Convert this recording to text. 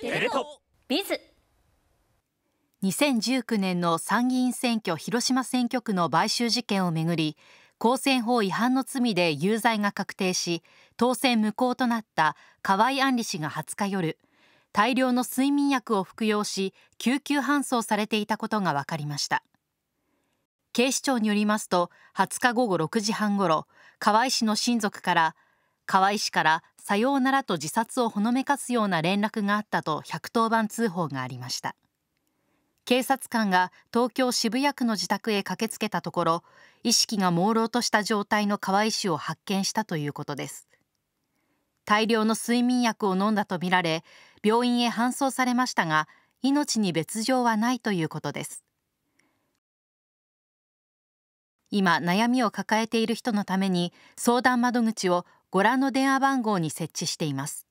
テレトビズ2019年の参議院選挙広島選挙区の買収事件をめぐり公選法違反の罪で有罪が確定し当選無効となった河合案里氏が20日夜大量の睡眠薬を服用し救急搬送されていたことが分かりました警視庁によりますと20日午後6時半ごろ河合氏の親族から「河合氏からさようならと自殺をほのめかすような連絡があったと百1番通報がありました警察官が東京渋谷区の自宅へ駆けつけたところ意識が朦朧とした状態の河合氏を発見したということです大量の睡眠薬を飲んだとみられ病院へ搬送されましたが命に別状はないということです今悩みを抱えている人のために相談窓口をご覧の電話番号に設置しています